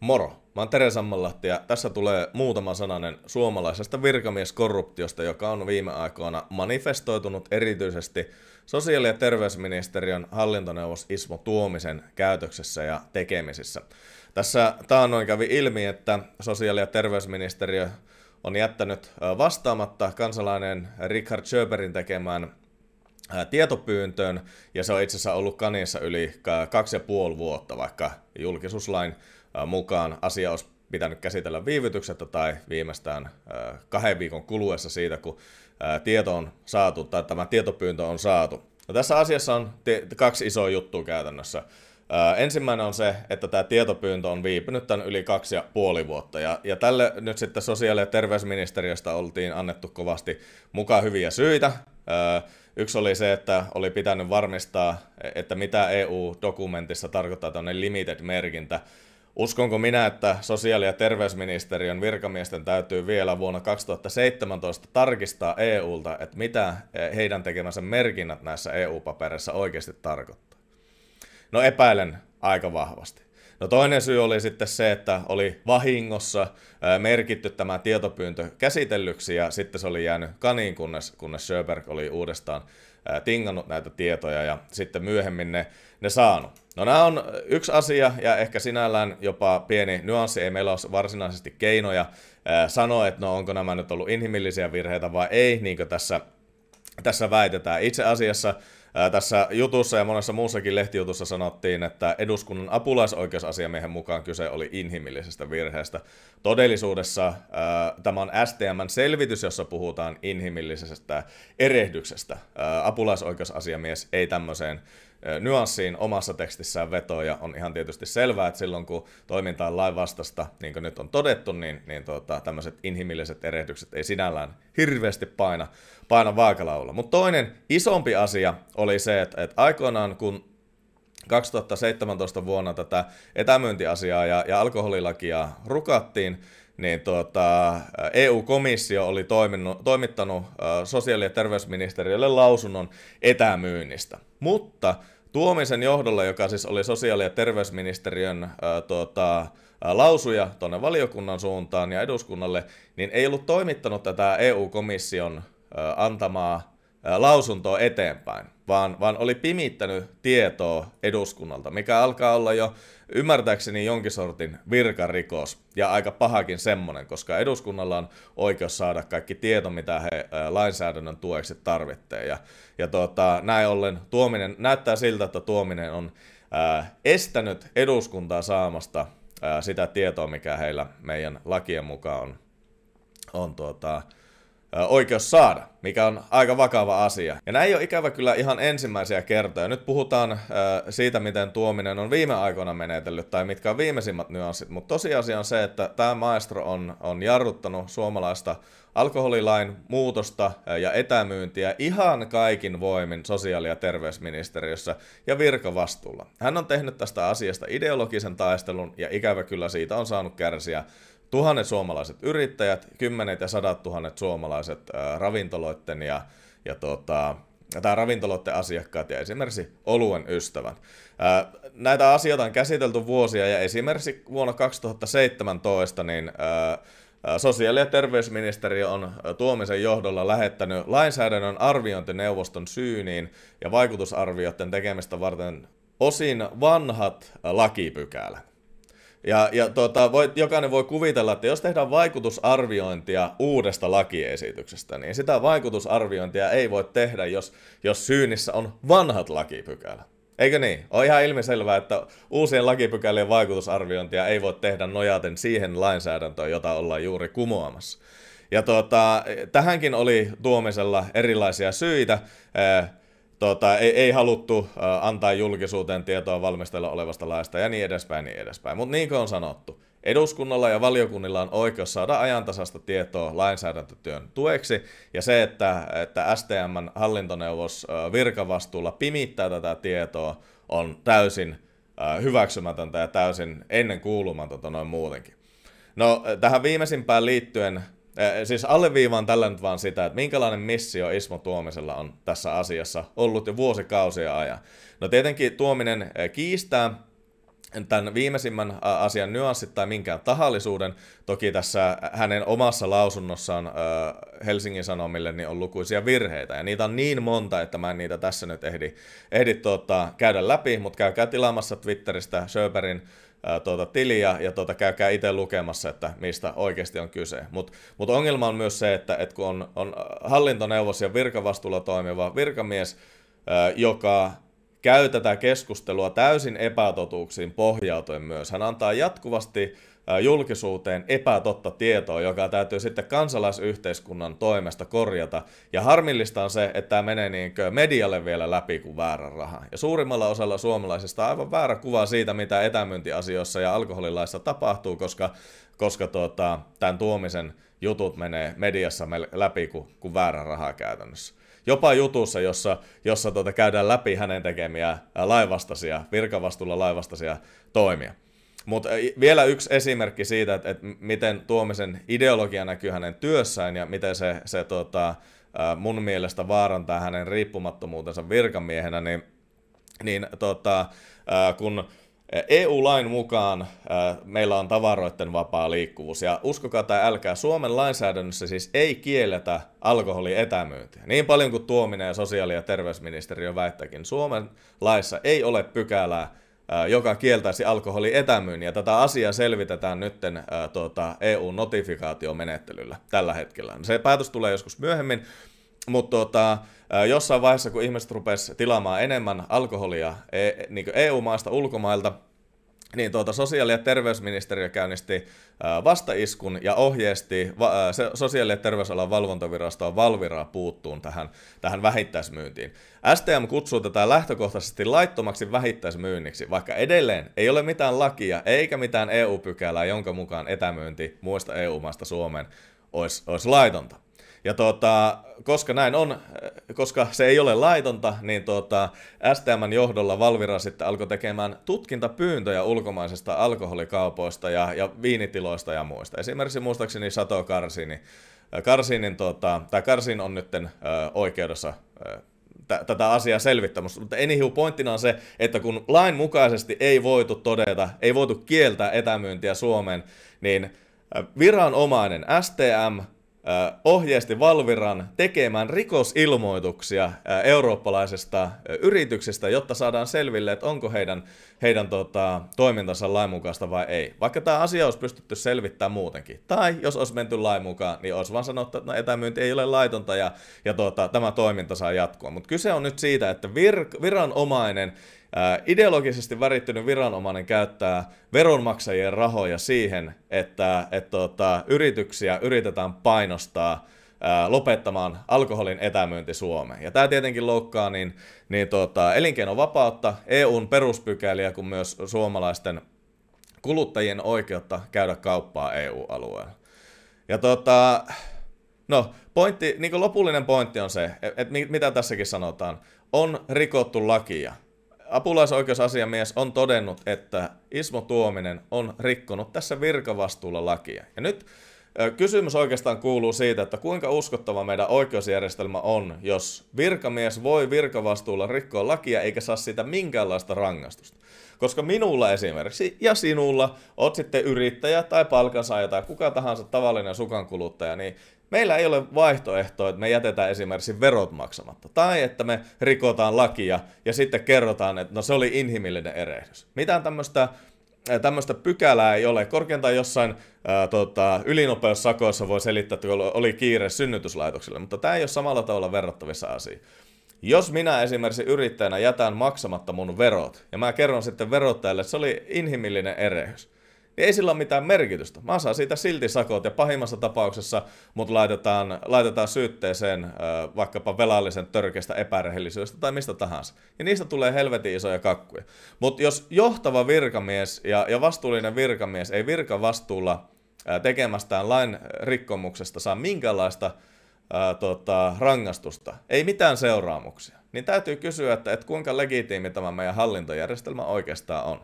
Moro! Mä oon Tere Sammanlahti ja tässä tulee muutama sananen suomalaisesta virkamieskorruptiosta, joka on viime aikoina manifestoitunut erityisesti sosiaali- ja terveysministeriön hallintoneuvos Ismo Tuomisen käytöksessä ja tekemisissä. Tässä taannoin kävi ilmi, että sosiaali- ja terveysministeriö on jättänyt vastaamatta kansalainen Richard Schöberin tekemään tietopyyntöön, ja se on itse asiassa ollut kanissa yli kaksi ja puoli vuotta, vaikka julkisuuslain mukaan. Asia olisi pitänyt käsitellä viivytyksettä tai viimeistään kahden viikon kuluessa siitä, kun tieto on saatu tai tämä tietopyyntö on saatu. No, tässä asiassa on kaksi isoa juttua käytännössä. Ensimmäinen on se, että tämä tietopyyntö on viipynyt tämän yli kaksi ja puoli vuotta. Ja, ja tälle nyt sitten sosiaali- ja terveysministeriöstä oltiin annettu kovasti mukaan hyviä syitä. Yksi oli se, että oli pitänyt varmistaa, e-, että mitä EU-dokumentissa tarkoittaa tämmöinen limited-merkintä. Uskonko minä, että sosiaali- ja terveysministeriön virkamiesten täytyy vielä vuonna 2017 tarkistaa EUlta, että mitä eh, heidän tekemänsä merkinnät näissä EU-papereissa oikeasti tarkoittaa? No epäilen aika vahvasti. No toinen syy oli sitten se, että oli vahingossa merkitty tämä tietopyyntö käsitellyksi ja sitten se oli jäänyt kaniin, kunnes, kunnes Sjöberg oli uudestaan tingannut näitä tietoja ja sitten myöhemmin ne, ne saanut. No nämä on yksi asia ja ehkä sinällään jopa pieni nyanssi, ei meillä ole varsinaisesti keinoja sanoa, että no onko nämä nyt ollut inhimillisiä virheitä vai ei, niin kuin tässä, tässä väitetään. Itse asiassa tässä jutussa ja monessa muussakin lehtijutussa sanottiin, että eduskunnan apulaisoikeusasiamiehen mukaan kyse oli inhimillisestä virheestä. Todellisuudessa tämä on stm selvitys, jossa puhutaan inhimillisestä erehdyksestä. Apulaisoikeusasiamies ei tämmöiseen nyanssiin omassa tekstissään vetoja. On ihan tietysti selvää, että silloin kun toiminta on lainvastasta, niin kuin nyt on todettu, niin, niin tuota, tämmöiset inhimilliset erehdykset ei sinällään hirveästi paina, paina vaakalaulla. Mutta toinen isompi asia oli se, että, että aikoinaan kun 2017 vuonna tätä etämyyntiasiaa ja, ja alkoholilakia rukattiin, niin tuota, EU-komissio oli toiminut, toimittanut sosiaali- ja terveysministeriölle lausunnon etämyynnistä. Mutta Tuomisen johdolla, joka siis oli sosiaali- ja terveysministeriön ää, tuota, lausuja tuonne valiokunnan suuntaan ja eduskunnalle, niin ei ollut toimittanut tätä EU-komission antamaa lausuntoa eteenpäin, vaan, vaan oli pimittänyt tietoa eduskunnalta, mikä alkaa olla jo ymmärtääkseni jonkin sortin virkarikos ja aika pahakin semmoinen, koska eduskunnalla on oikeus saada kaikki tieto, mitä he lainsäädännön tueksi tarvitsee. Ja, ja tota, näin ollen tuominen, näyttää siltä, että tuominen on ää, estänyt eduskuntaa saamasta ää, sitä tietoa, mikä heillä meidän lakien mukaan on, on tuota, oikeus saada, mikä on aika vakava asia. Ja näin ei ole ikävä kyllä ihan ensimmäisiä kertoja. Nyt puhutaan siitä, miten tuominen on viime aikoina menetellyt tai mitkä on viimeisimmät nyanssit, mutta tosiasia on se, että tämä maestro on, on jarruttanut suomalaista alkoholilain muutosta ja etämyyntiä ihan kaikin voimin sosiaali- ja terveysministeriössä ja virkavastuulla. Hän on tehnyt tästä asiasta ideologisen taistelun ja ikävä kyllä siitä on saanut kärsiä tuhannet suomalaiset yrittäjät, kymmenet ja sadat tuhannet suomalaiset äh, ravintoloiden ja, ja tota, tai ravintoloiden asiakkaat ja esimerkiksi oluen ystävät. Äh, näitä asioita on käsitelty vuosia ja esimerkiksi vuonna 2017 niin äh, Sosiaali- ja terveysministeriö on Tuomisen johdolla lähettänyt lainsäädännön arviointineuvoston syyniin ja vaikutusarvioiden tekemistä varten osin vanhat lakipykälät. Ja, ja tota, voi, jokainen voi kuvitella, että jos tehdään vaikutusarviointia uudesta lakiesityksestä, niin sitä vaikutusarviointia ei voi tehdä, jos, jos syynissä on vanhat lakipykälät. Eikö niin? On ihan ilmiselvää, että uusien lakipykälien vaikutusarviointia ei voi tehdä nojaten siihen lainsäädäntöön, jota ollaan juuri kumoamassa. Ja tuota, tähänkin oli tuomisella erilaisia syitä. Äh, Tota, ei, ei haluttu antaa julkisuuteen tietoa valmistella olevasta laista ja niin edespäin, niin edespäin. Mutta niin kuin on sanottu, eduskunnalla ja valiokunnilla on oikeus saada ajantasasta tietoa lainsäädäntötyön tueksi, ja se, että, että stm hallintoneuvos virkavastuulla pimittää tätä tietoa, on täysin hyväksymätöntä ja täysin ennen kuulumatonta noin muutenkin. No, tähän viimeisimpään liittyen Äh, siis alleviivaan tällä nyt vaan sitä, että minkälainen missio Ismo Tuomisella on tässä asiassa ollut jo vuosikausia ajan. No tietenkin Tuominen äh, kiistää tämän viimeisimmän äh, asian nyanssit tai minkään tahallisuuden. Toki tässä hänen omassa lausunnossaan Helsingin Sanomille niin on lukuisia virheitä, ja niitä on niin monta, että mä en niitä tässä nyt ehdi, ehdi tuota, käydä läpi, mutta käykää tilaamassa Twitteristä Söberin ää, tuota, tiliä ja tuota, käykää itse lukemassa, että mistä oikeasti on kyse. Mutta mut ongelma on myös se, että et kun on, on hallintoneuvos ja virkavastuulla toimiva virkamies, ää, joka käy tätä keskustelua täysin epätotuuksiin pohjautuen myös. Hän antaa jatkuvasti julkisuuteen epätotta tietoa, joka täytyy sitten kansalaisyhteiskunnan toimesta korjata. Ja harmillista on se, että tämä menee niin medialle vielä läpi kuin väärän raha. Ja suurimmalla osalla suomalaisista on aivan väärä kuva siitä, mitä etämyyntiasioissa ja alkoholilaissa tapahtuu, koska, koska tuota, tämän tuomisen jutut menee mediassa läpi kuin, kuin väärän rahaa käytännössä jopa jutussa, jossa, jossa tuota, käydään läpi hänen tekemiä laivastaisia, virkavastuulla laivastaisia toimia. Mutta vielä yksi esimerkki siitä, että, että miten tuomisen ideologia näkyy hänen työssään ja miten se, se tota, mun mielestä vaarantaa hänen riippumattomuutensa virkamiehenä, niin, niin tota, kun EU-lain mukaan äh, meillä on tavaroiden vapaa liikkuvuus, ja uskokaa tai älkää, Suomen lainsäädännössä siis ei kielletä alkoholin etämyyntiä. Niin paljon kuin tuominen ja sosiaali- ja terveysministeriö väittäkin, Suomen laissa ei ole pykälää, äh, joka kieltäisi alkoholin etämyynnin, ja tätä asiaa selvitetään nyt äh, tuota, EU-notifikaatiomenettelyllä tällä hetkellä. Se päätös tulee joskus myöhemmin, mutta tota, jossain vaiheessa, kun ihmiset rupes tilaamaan enemmän alkoholia e, niin EU-maasta ulkomailta, niin tuota, sosiaali- ja terveysministeriö käynnisti vastaiskun ja ohjeisti sosiaali- ja terveysalan valvontavirastoa Valviraa puuttuun tähän, tähän vähittäismyyntiin. STM kutsuu tätä lähtökohtaisesti laittomaksi vähittäismyynniksi, vaikka edelleen ei ole mitään lakia eikä mitään EU-pykälää, jonka mukaan etämyynti muista EU-maasta Suomeen olisi, olisi laitonta. Ja tuota, koska näin on, koska se ei ole laitonta, niin tuota, STMn johdolla Valvira sitten alkoi tekemään tutkintapyyntöjä ulkomaisista alkoholikaupoista ja, ja viinitiloista ja muista. Esimerkiksi muistaakseni Sato Karsini. Äh, Karsinin, tuota, tai Karsin on nyt äh, oikeudessa äh, tätä asiaa selvittämässä. Mutta anyhow, pointtina on se, että kun lain mukaisesti ei voitu todeta, ei voitu kieltää etämyyntiä Suomeen, niin viranomainen STM ohjeisti Valviran tekemään rikosilmoituksia eurooppalaisesta yrityksestä, jotta saadaan selville, että onko heidän heidän tota, toimintansa lain mukaista vai ei. Vaikka tämä asia olisi pystytty selvittämään muutenkin. Tai jos olisi menty lain mukaan, niin olisi vaan sanottu, että no etämyynti ei ole laitonta ja, ja tota, tämä toiminta saa jatkua. Mutta kyse on nyt siitä, että vir- viranomainen äh, ideologisesti värittynyt viranomainen käyttää veronmaksajien rahoja siihen, että et, tota, yrityksiä yritetään painostaa lopettamaan alkoholin etämyynti Suomeen. Ja tämä tietenkin loukkaa niin, niin tota, elinkeinovapautta, EUn peruspykäliä kuin myös suomalaisten kuluttajien oikeutta käydä kauppaa EU-alueella. Ja tota, no, pointti, niin kuin lopullinen pointti on se, että mit, mitä tässäkin sanotaan, on rikottu lakia. Apulaisoikeusasiamies on todennut, että Ismo Tuominen on rikkonut tässä virkavastuulla lakia. Ja nyt Kysymys oikeastaan kuuluu siitä, että kuinka uskottava meidän oikeusjärjestelmä on, jos virkamies voi virkavastuulla rikkoa lakia eikä saa siitä minkäänlaista rangaistusta. Koska minulla esimerkiksi ja sinulla, oot sitten yrittäjä tai palkansaaja tai kuka tahansa tavallinen sukankuluttaja, niin meillä ei ole vaihtoehtoa, että me jätetään esimerkiksi verot maksamatta. Tai että me rikotaan lakia ja sitten kerrotaan, että no se oli inhimillinen erehdys. Mitään tämmöistä tämmöistä pykälää ei ole. Korkeintaan jossain ää, tota, ylinopeussakoissa voi selittää, että oli kiire synnytyslaitokselle, mutta tämä ei ole samalla tavalla verrattavissa asia. Jos minä esimerkiksi yrittäjänä jätän maksamatta mun verot, ja mä kerron sitten verottajalle, että se oli inhimillinen erehys, niin ei sillä ole mitään merkitystä. Mä saan siitä silti sakot ja pahimmassa tapauksessa mut laitetaan, laitetaan syytteeseen vaikkapa velallisen törkeästä epärehellisyydestä tai mistä tahansa. Ja niistä tulee helvetin isoja kakkuja. Mutta jos johtava virkamies ja, ja vastuullinen virkamies ei virka vastuulla tekemästään lain rikkomuksesta saa minkälaista ää, tota, rangaistusta, ei mitään seuraamuksia, niin täytyy kysyä, että, että kuinka legitiimi tämä meidän hallintojärjestelmä oikeastaan on.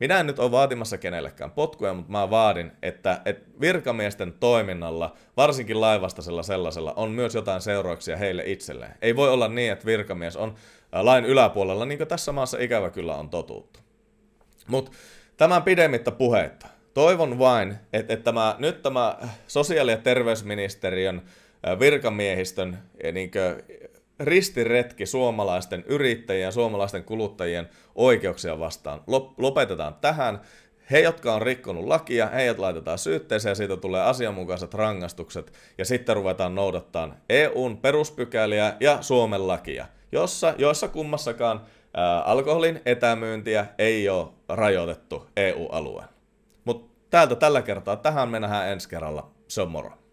Minä en nyt ole vaatimassa kenellekään potkuja, mutta mä vaadin, että, että virkamiesten toiminnalla, varsinkin laivastaisella sellaisella, on myös jotain seurauksia heille itselleen. Ei voi olla niin, että virkamies on lain yläpuolella, niin kuin tässä maassa ikävä kyllä on totuutta. Mutta tämän pidemmittä puheitta. Toivon vain, että, että tämä, nyt tämä sosiaali- ja terveysministeriön virkamiehistön niin kuin, ristiretki suomalaisten yrittäjien ja suomalaisten kuluttajien oikeuksia vastaan. Lopetetaan tähän. He, jotka on rikkonut lakia, heidät laitetaan syytteeseen ja siitä tulee asianmukaiset rangaistukset. Ja sitten ruvetaan noudattaa EUn peruspykäliä ja Suomen lakia, jossa, joissa kummassakaan ää, alkoholin etämyyntiä ei ole rajoitettu EU-alueen. Mutta täältä tällä kertaa tähän me nähdään ensi kerralla. Se on moro.